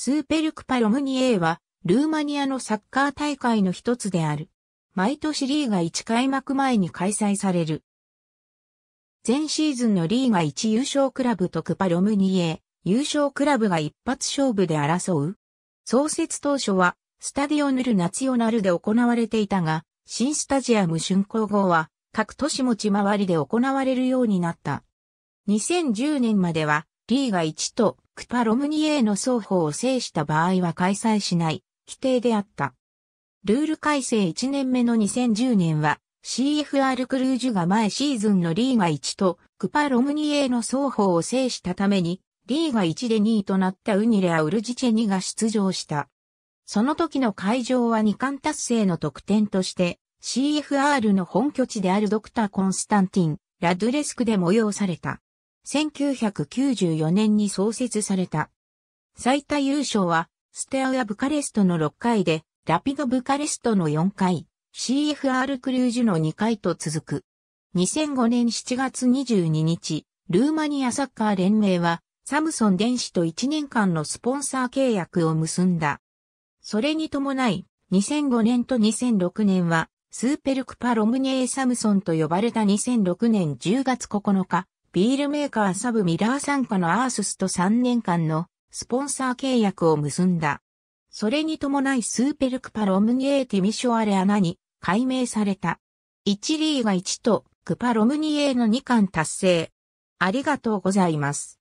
スーペルクパ・ロムニエーは、ルーマニアのサッカー大会の一つである。毎年リーガ1開幕前に開催される。前シーズンのリーガ1優勝クラブとクパ・ロムニエー、優勝クラブが一発勝負で争う。創設当初は、スタディオヌルナツヨオナルで行われていたが、新スタジアム春光号は、各都市持ち回りで行われるようになった。2010年までは、リーガ1とクパ・ロムニエーの双方を制した場合は開催しない、規定であった。ルール改正1年目の2010年は、CFR クルージュが前シーズンのリーガ1とクパ・ロムニエーの双方を制したために、リーガ1で2位となったウニレア・ウルジチェニが出場した。その時の会場は2冠達成の得点として、CFR の本拠地であるドクター・コンスタンティン、ラドゥレスクで催された。1994年に創設された。最多優勝は、ステアウアブカレストの6回で、ラピドブカレストの4回、CFR クルージュの2回と続く。2005年7月22日、ルーマニアサッカー連盟は、サムソン電子と1年間のスポンサー契約を結んだ。それに伴い、2005年と2006年は、スーペルクパロムニエサムソンと呼ばれた2006年10月9日、ビールメーカーサブミラー参加のアーススと3年間のスポンサー契約を結んだ。それに伴いスーペルクパロムニエーティミショアレアナに改名された。1リーが1とクパロムニエーの2冠達成。ありがとうございます。